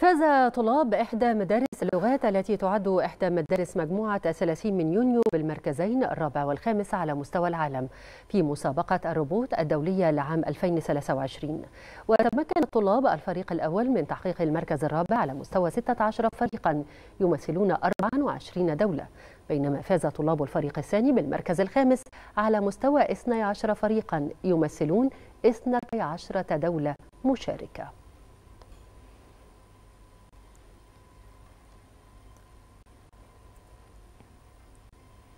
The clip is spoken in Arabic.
فاز طلاب إحدى مدارس اللغات التي تعد إحدى مدارس مجموعة 30 من يونيو بالمركزين الرابع والخامس على مستوى العالم في مسابقة الروبوت الدولية لعام 2023 وتمكن الطلاب الفريق الأول من تحقيق المركز الرابع على مستوى 16 فريقا يمثلون 24 دولة بينما فاز طلاب الفريق الثاني بالمركز الخامس على مستوى 12 فريقا يمثلون 12 دولة مشاركة